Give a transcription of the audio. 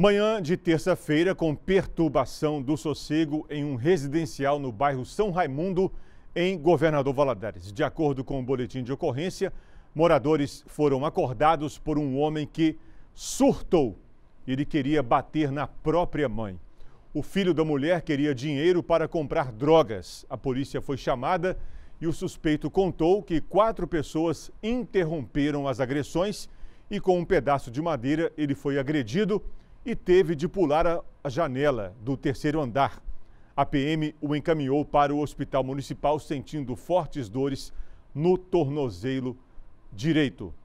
Manhã de terça-feira, com perturbação do sossego em um residencial no bairro São Raimundo, em Governador Valadares. De acordo com o boletim de ocorrência, moradores foram acordados por um homem que surtou. Ele queria bater na própria mãe. O filho da mulher queria dinheiro para comprar drogas. A polícia foi chamada e o suspeito contou que quatro pessoas interromperam as agressões e, com um pedaço de madeira, ele foi agredido e teve de pular a janela do terceiro andar. A PM o encaminhou para o hospital municipal sentindo fortes dores no tornozelo direito.